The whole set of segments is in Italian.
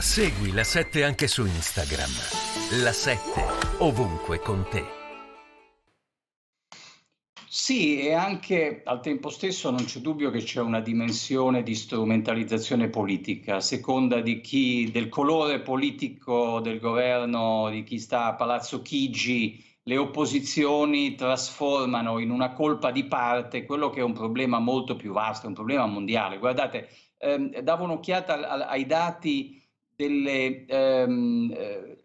Segui la 7 anche su Instagram. La 7 ovunque con te. Sì, e anche al tempo stesso non c'è dubbio che c'è una dimensione di strumentalizzazione politica, a seconda di chi, del colore politico del governo, di chi sta a Palazzo Chigi, le opposizioni trasformano in una colpa di parte quello che è un problema molto più vasto, un problema mondiale. Guardate, ehm, davo un'occhiata al, al, ai dati delle, ehm, eh,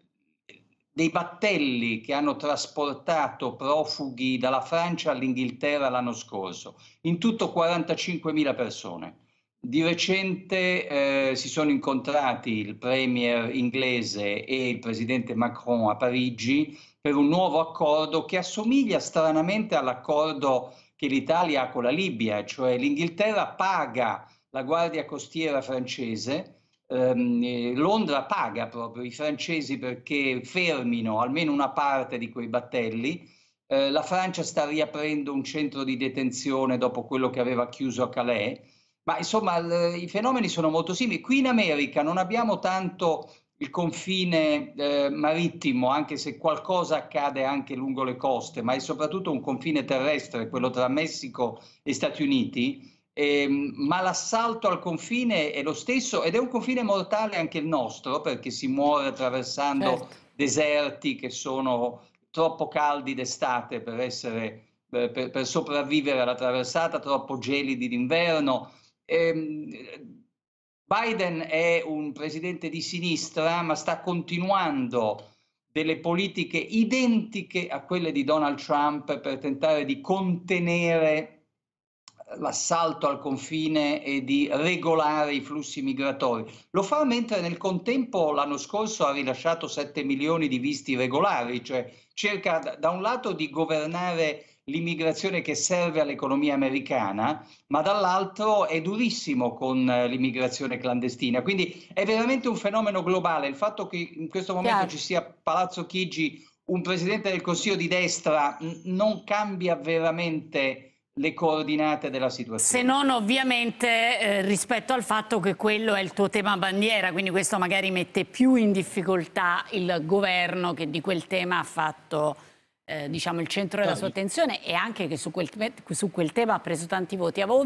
dei battelli che hanno trasportato profughi dalla Francia all'Inghilterra l'anno scorso, in tutto 45.000 persone. Di recente eh, si sono incontrati il premier inglese e il presidente Macron a Parigi per un nuovo accordo che assomiglia stranamente all'accordo che l'Italia ha con la Libia, cioè l'Inghilterra paga la guardia costiera francese Ehm, eh, Londra paga proprio i francesi perché fermino almeno una parte di quei battelli. Eh, la Francia sta riaprendo un centro di detenzione dopo quello che aveva chiuso a Calais, ma insomma i fenomeni sono molto simili. Qui in America non abbiamo tanto il confine eh, marittimo, anche se qualcosa accade anche lungo le coste, ma è soprattutto un confine terrestre, quello tra Messico e Stati Uniti, eh, ma l'assalto al confine è lo stesso ed è un confine mortale anche il nostro perché si muore attraversando certo. deserti che sono troppo caldi d'estate per, essere, eh, per, per sopravvivere alla traversata, troppo gelidi d'inverno. Eh, Biden è un presidente di sinistra, ma sta continuando delle politiche identiche a quelle di Donald Trump per tentare di contenere l'assalto al confine e di regolare i flussi migratori. Lo fa mentre nel contempo l'anno scorso ha rilasciato 7 milioni di visti regolari, cioè cerca da un lato di governare l'immigrazione che serve all'economia americana, ma dall'altro è durissimo con eh, l'immigrazione clandestina. Quindi è veramente un fenomeno globale. Il fatto che in questo momento Chiaro. ci sia Palazzo Chigi un presidente del Consiglio di destra non cambia veramente le coordinate della situazione. Se non ovviamente eh, rispetto al fatto che quello è il tuo tema bandiera, quindi questo magari mette più in difficoltà il governo che di quel tema ha fatto eh, diciamo, il centro della sua attenzione e anche che su quel, su quel tema ha preso tanti voti. Avevo